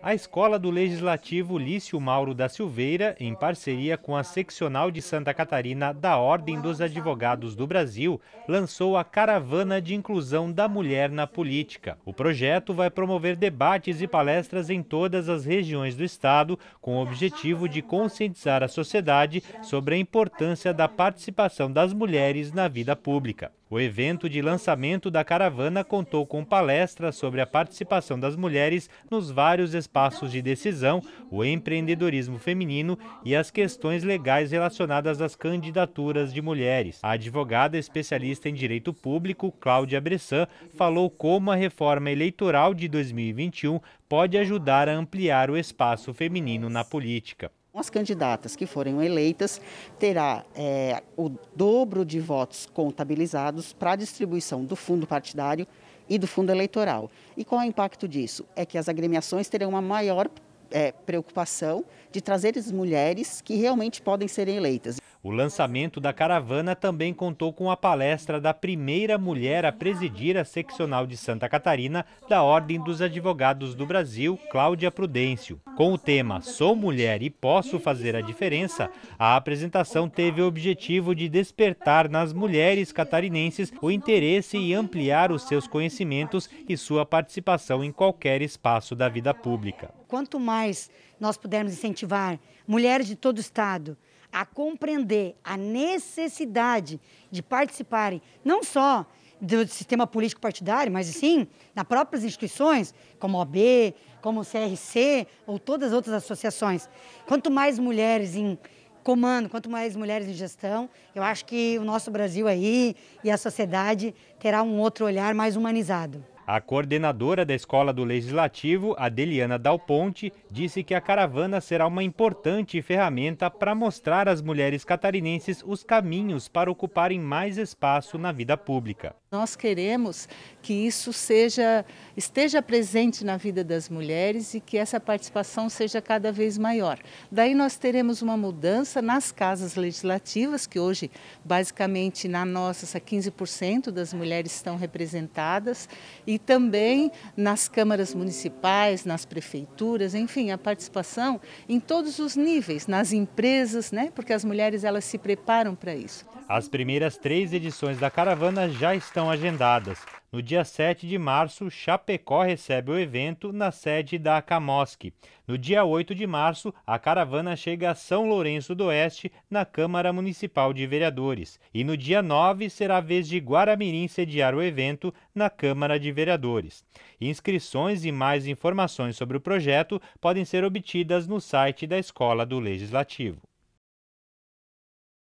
A Escola do Legislativo Lício Mauro da Silveira, em parceria com a Seccional de Santa Catarina da Ordem dos Advogados do Brasil, lançou a Caravana de Inclusão da Mulher na Política. O projeto vai promover debates e palestras em todas as regiões do estado, com o objetivo de conscientizar a sociedade sobre a importância da participação das mulheres na vida pública. O evento de lançamento da caravana contou com palestras sobre a participação das mulheres nos vários espaços de decisão, o empreendedorismo feminino e as questões legais relacionadas às candidaturas de mulheres. A advogada especialista em direito público, Cláudia Bressan, falou como a reforma eleitoral de 2021 pode ajudar a ampliar o espaço feminino na política. As candidatas que forem eleitas terá é, o dobro de votos contabilizados para a distribuição do fundo partidário e do fundo eleitoral. E qual é o impacto disso? É que as agremiações terão uma maior é, preocupação de trazer as mulheres que realmente podem ser eleitas. O lançamento da caravana também contou com a palestra da primeira mulher a presidir a seccional de Santa Catarina da Ordem dos Advogados do Brasil, Cláudia Prudêncio. Com o tema Sou Mulher e Posso Fazer a Diferença, a apresentação teve o objetivo de despertar nas mulheres catarinenses o interesse e ampliar os seus conhecimentos e sua participação em qualquer espaço da vida pública. Quanto mais nós pudermos incentivar mulheres de todo o estado, a compreender a necessidade de participarem não só do sistema político partidário, mas sim nas próprias instituições, como a OB, como o CRC ou todas as outras associações. Quanto mais mulheres em comando, quanto mais mulheres em gestão, eu acho que o nosso Brasil aí e a sociedade terá um outro olhar mais humanizado. A coordenadora da Escola do Legislativo, Adeliana Dal Ponte, disse que a caravana será uma importante ferramenta para mostrar às mulheres catarinenses os caminhos para ocuparem mais espaço na vida pública. Nós queremos que isso seja esteja presente na vida das mulheres e que essa participação seja cada vez maior. Daí nós teremos uma mudança nas casas legislativas, que hoje basicamente na nossa 15% das mulheres estão representadas, e também nas câmaras municipais, nas prefeituras, enfim, a participação em todos os níveis, nas empresas, né? Porque as mulheres elas se preparam para isso. As primeiras três edições da caravana já estão estão agendadas. No dia 7 de março, Chapecó recebe o evento na sede da Camosque. No dia 8 de março, a caravana chega a São Lourenço do Oeste, na Câmara Municipal de Vereadores. E no dia 9 será a vez de Guaramirim sediar o evento na Câmara de Vereadores. Inscrições e mais informações sobre o projeto podem ser obtidas no site da Escola do Legislativo.